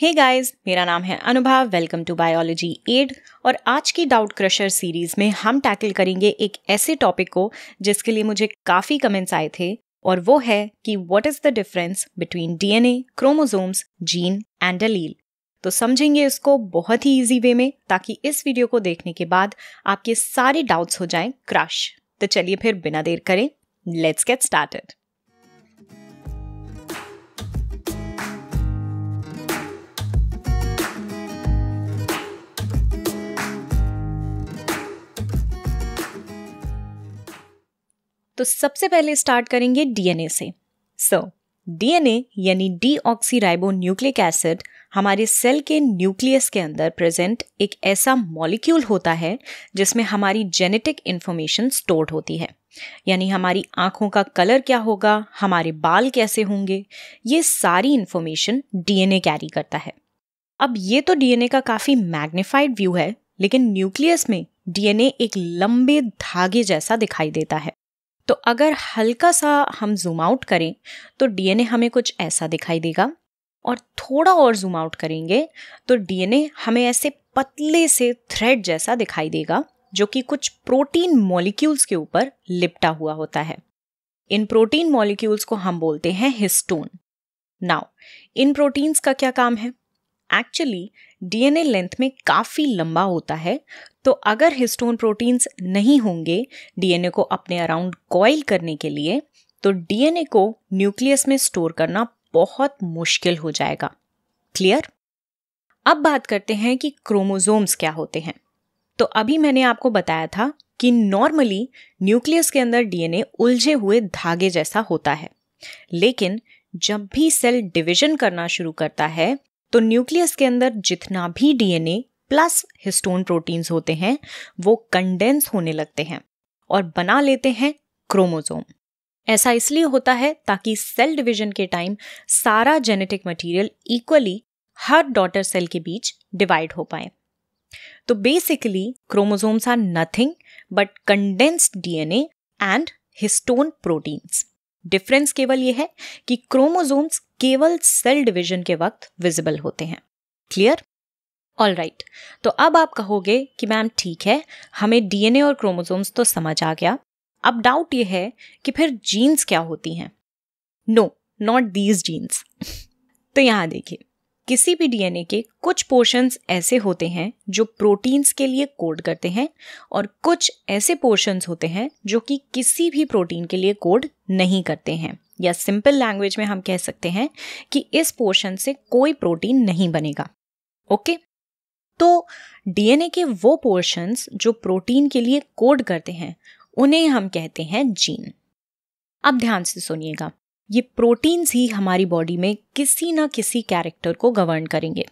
हे hey guys मेरा नाम है अनुभव वेलकम टू बायोलॉजी एड और आज की डाउट क्रशर सीरीज में हम टैकल करेंगे एक ऐसे टॉपिक को जिसके लिए मुझे काफ़ी कमेंट्स आए थे और वो है कि what is the difference between DNA chromosomes gene and allele तो समझेंगे इसको बहुत ही ईजी वे में ताकि इस वीडियो को देखने के बाद आपके सारे डाउट्स हो जाएं क्रश तो चलिए फिर बिना देर करें लेट्स गेट स्टार्टेड तो सबसे पहले स्टार्ट करेंगे डीएनए से सो so, डीएनए यानी डी ऑक्सीराइबो न्यूक्लिक एसिड हमारे सेल के न्यूक्लियस के अंदर प्रेजेंट एक ऐसा मॉलिक्यूल होता है जिसमें हमारी जेनेटिक इन्फॉर्मेशन स्टोर्ड होती है यानी हमारी आंखों का कलर क्या होगा हमारे बाल कैसे होंगे ये सारी इन्फॉर्मेशन डीएनए कैरी करता है अब ये तो डीएनए का काफ़ी मैग्निफाइड व्यू है लेकिन न्यूक्लियस में डीएनए एक लंबे धागे जैसा दिखाई देता है तो अगर हल्का सा हम जूम आउट करें तो डीएनए हमें कुछ ऐसा दिखाई देगा और थोड़ा और जूम आउट करेंगे तो डीएनए हमें ऐसे पतले से थ्रेड जैसा दिखाई देगा जो कि कुछ प्रोटीन मॉलिक्यूल्स के ऊपर लिपटा हुआ होता है इन प्रोटीन मॉलिक्यूल्स को हम बोलते हैं हिस्टोन नाउ इन प्रोटीन्स का क्या काम है एक्चुअली डीएनए लेंथ में काफ़ी लंबा होता है तो अगर हिस्टोन प्रोटीन्स नहीं होंगे डीएनए को अपने अराउंड कॉइल करने के लिए तो डीएनए को न्यूक्लियस में स्टोर करना बहुत मुश्किल हो जाएगा क्लियर अब बात करते हैं कि क्रोमोजोम्स क्या होते हैं तो अभी मैंने आपको बताया था कि नॉर्मली न्यूक्लियस के अंदर डीएनए उलझे हुए धागे जैसा होता है लेकिन जब भी सेल डिवीजन करना शुरू करता है तो न्यूक्लियस के अंदर जितना भी डीएनए प्लस हिस्टोन प्रोटीन्स होते हैं वो कंडेंस होने लगते हैं और बना लेते हैं क्रोमोसोम ऐसा इसलिए होता है ताकि सेल डिवीजन के टाइम सारा जेनेटिक मटेरियल इक्वली हर डॉटर सेल के बीच डिवाइड हो पाए तो basically chromosomes are nothing but condensed DNA and histone proteins difference केवल यह है कि क्रोमोजोम्स केवल सेल डिवीजन के वक्त विजिबल होते हैं क्लियर ऑल राइट right. तो अब आप कहोगे कि मैम ठीक है हमें डीएनए और क्रोमोसोम्स तो समझ आ गया अब डाउट ये है कि फिर जीन्स क्या होती हैं नो नॉट दीज जीन्स तो यहाँ देखिए किसी भी डीएनए के कुछ पोर्शंस ऐसे होते हैं जो प्रोटीन्स के लिए कोड करते हैं और कुछ ऐसे पोर्शंस होते हैं जो कि किसी भी प्रोटीन के लिए कोड नहीं करते हैं या सिंपल लैंग्वेज में हम कह सकते हैं कि इस पोर्शन से कोई प्रोटीन नहीं बनेगा ओके okay? तो डीएनए के वो पोर्शंस जो प्रोटीन के लिए कोड करते हैं उन्हें हम कहते हैं जीन अब ध्यान से सुनिएगा ये प्रोटीन्स ही हमारी बॉडी में किसी ना किसी कैरेक्टर को गवर्न करेंगे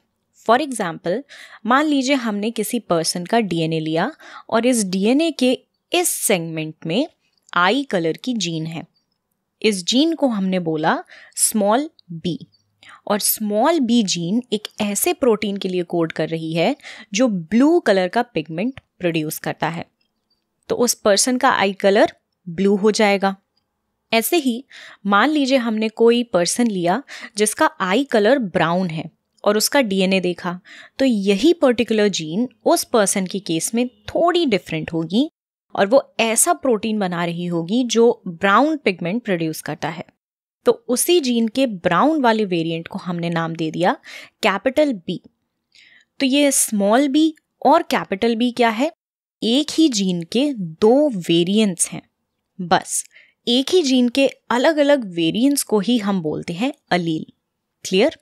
फॉर एग्जाम्पल मान लीजिए हमने किसी पर्सन का डीएनए लिया और इस डीएनए के इस सेगमेंट में आई कलर की जीन है इस जीन को हमने बोला स्मॉल बी और स्मॉल बी जीन एक ऐसे प्रोटीन के लिए कोड कर रही है जो ब्लू कलर का पिगमेंट प्रोड्यूस करता है तो उस पर्सन का आई कलर ब्लू हो जाएगा ऐसे ही मान लीजिए हमने कोई पर्सन लिया जिसका आई कलर ब्राउन है और उसका डीएनए देखा तो यही पर्टिकुलर जीन उस पर्सन के केस में थोड़ी डिफरेंट होगी और वो ऐसा प्रोटीन बना रही होगी जो ब्राउन पिगमेंट प्रोड्यूस करता है तो उसी जीन के ब्राउन वाले वेरिएंट को हमने नाम दे दिया कैपिटल बी तो ये स्मॉल बी और कैपिटल बी क्या है एक ही जीन के दो वेरिएंट्स हैं बस एक ही जीन के अलग अलग वेरिएंट्स को ही हम बोलते हैं अलील क्लियर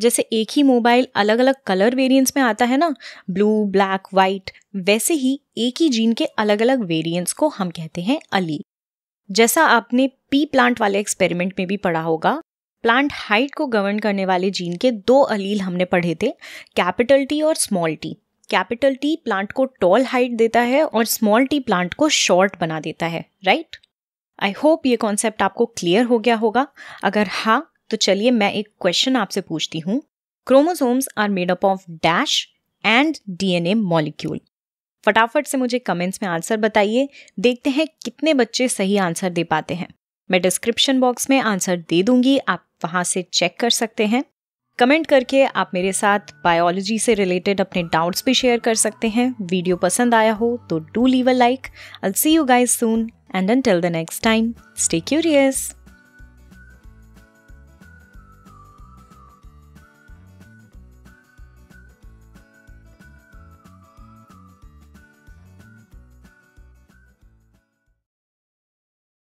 जैसे एक ही मोबाइल अलग अलग कलर वेरिएंट्स में आता है ना ब्लू ब्लैक वाइट वैसे ही एक ही जीन के अलग अलग वेरिएंट्स को हम कहते हैं अलील जैसा आपने पी प्लांट वाले एक्सपेरिमेंट में भी पढ़ा होगा प्लांट हाइट को गवर्न करने वाले जीन के दो अलील हमने पढ़े थे कैपिटल टी और small T capital T plant को टॉल हाइट देता है और स्मॉल टी प्लांट को शॉर्ट बना देता है राइट आई होप ये कॉन्सेप्ट आपको क्लियर हो गया होगा अगर हाँ तो चलिए मैं एक क्वेश्चन आपसे पूछती हूँ chromosomes are made up of dash and DNA molecule फटाफट से मुझे कमेंट्स में आंसर बताइए देखते हैं कितने बच्चे सही आंसर दे पाते हैं मैं डिस्क्रिप्शन बॉक्स में आंसर दे दूंगी आप वहाँ से चेक कर सकते हैं कमेंट करके आप मेरे साथ बायोलॉजी से रिलेटेड अपने डाउट्स भी शेयर कर सकते हैं वीडियो पसंद आया हो तो do leave a like I see you guys soon and until the next time stay curious